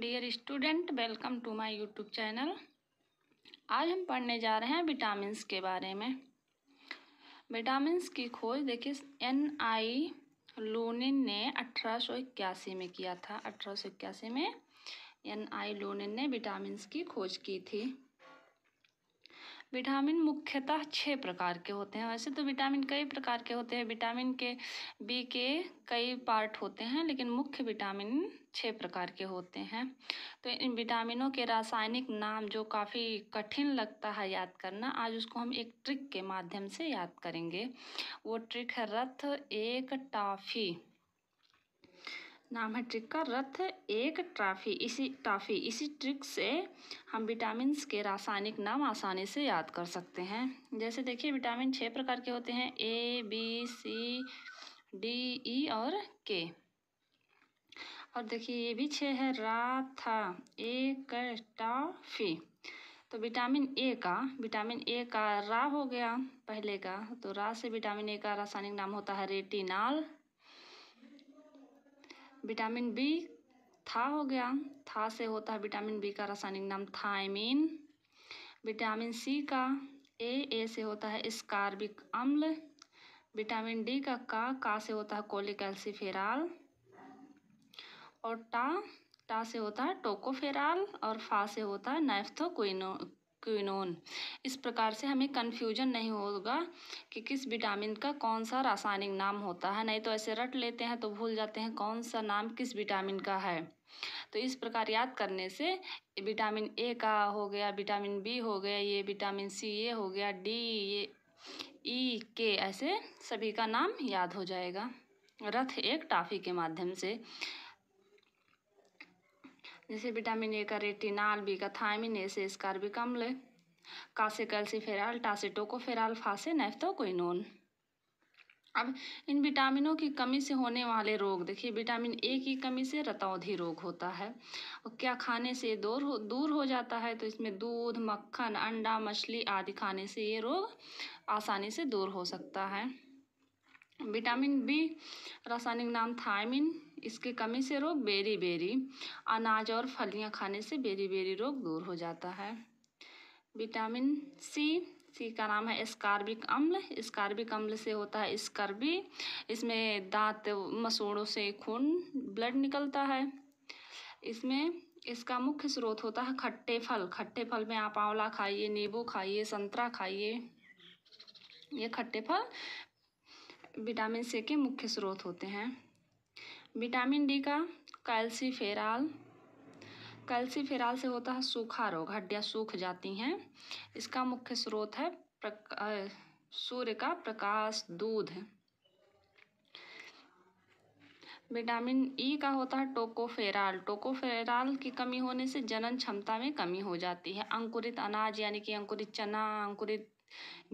dear student welcome to my YouTube channel आज हम पढ़ने जा रहे हैं विटामिन्स के बारे में विटामिन्स की खोज देखिए एन आई लोनिन ने अठारह में किया था अठारह में एन आई लोनिन ने विटामिन्स की खोज की थी विटामिन मुख्यतः छः प्रकार के होते हैं वैसे तो विटामिन कई प्रकार के होते हैं विटामिन के बी के कई पार्ट होते हैं लेकिन मुख्य विटामिन छः प्रकार के होते हैं तो इन विटामिनों के रासायनिक नाम जो काफ़ी कठिन लगता है याद करना आज उसको हम एक ट्रिक के माध्यम से याद करेंगे वो ट्रिक है रथ एक टाफ़ी नाम है ट्रिक का रथ एक ट्राफी इसी टाफी इसी ट्रिक से हम विटामिन के रासायनिक नाम आसानी से याद कर सकते हैं जैसे देखिए विटामिन छः प्रकार के होते हैं A B C D E और के और देखिए ये भी छः है राथा एक टाफी तो विटामिन ए का विटामिन ए का रा हो गया पहले का तो रा से विटामिन ए का रासायनिक नाम होता है रेटिनाल विटामिन बी था हो गया था से होता है विटामिन बी का रासायनिक नाम थायमिन विटामिन सी का ए ए से होता है स्कार्बिक अम्ल विटामिन डी का का का से होता है कोलिकल्सीफेराल और टा टा से होता है टोकोफेराल और फा से होता है नाइफ्थोक्विनो क्विनोन इस प्रकार से हमें कन्फ्यूजन नहीं होगा कि किस विटामिन का कौन सा रासायनिक नाम होता है नहीं तो ऐसे रट लेते हैं तो भूल जाते हैं कौन सा नाम किस विटामिन का है तो इस प्रकार याद करने से विटामिन ए का हो गया विटामिन बी हो गया ये विटामिन सी ये हो गया डी ये ई e, के ऐसे सभी का नाम याद हो जाएगा रथ एक टाफ़ी के माध्यम से जैसे विटामिन ए का रेटिनाल बी का थायमिन ए से कम ले कासे कैल्सीफेराल फेराल फासे नेफ्थोकोइनोन अब इन विटामिनों की कमी से होने वाले रोग देखिए विटामिन ए की कमी से रतौधि रोग होता है और क्या खाने से दूर हो दूर हो जाता है तो इसमें दूध मक्खन अंडा मछली आदि खाने से ये रोग आसानी से दूर हो सकता है विटामिन बी रासायनिक नाम थायमिन इसकी कमी से रोग बेरी बेरी अनाज और फलियां खाने से बेरी बेरी रोग दूर हो जाता है विटामिन सी सी का नाम है स्कार्बिक अम्ल स्कार्बिक अम्ल से होता है स्कर्बी इसमें दांत मसूड़ों से खून ब्लड निकलता है इसमें इसका मुख्य स्रोत होता है खट्टे फल खट्टे फल में आप आंवला खाइए नींबू खाइए संतरा खाइए ये खट्टे फल विटामिन सी के मुख्य स्रोत होते हैं विटामिन डी का कैल्सीफेराल कैल्सीफेराल से होता है सूखा रोग हड्डियाँ सूख जाती हैं इसका मुख्य स्रोत है सूर्य का प्रकाश दूध विटामिन ई का होता है टोकोफेराल टोकोफेराल की कमी होने से जनन क्षमता में कमी हो जाती है अंकुरित अनाज यानी कि अंकुरित चना अंकुरित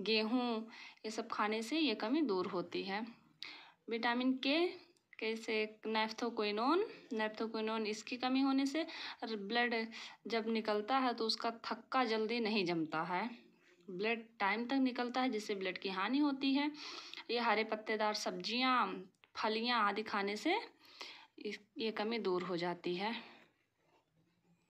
गेहूँ ये सब खाने से ये कमी दूर होती है विटामिन के कैसे नैफ्थोक्विनोन नैफ्थोक्विनोन इसकी कमी होने से ब्लड जब निकलता है तो उसका थक्का जल्दी नहीं जमता है ब्लड टाइम तक निकलता है जिससे ब्लड की हानि होती है ये हरे पत्तेदार सब्जियाँ फलियाँ आदि खाने से ये कमी दूर हो जाती है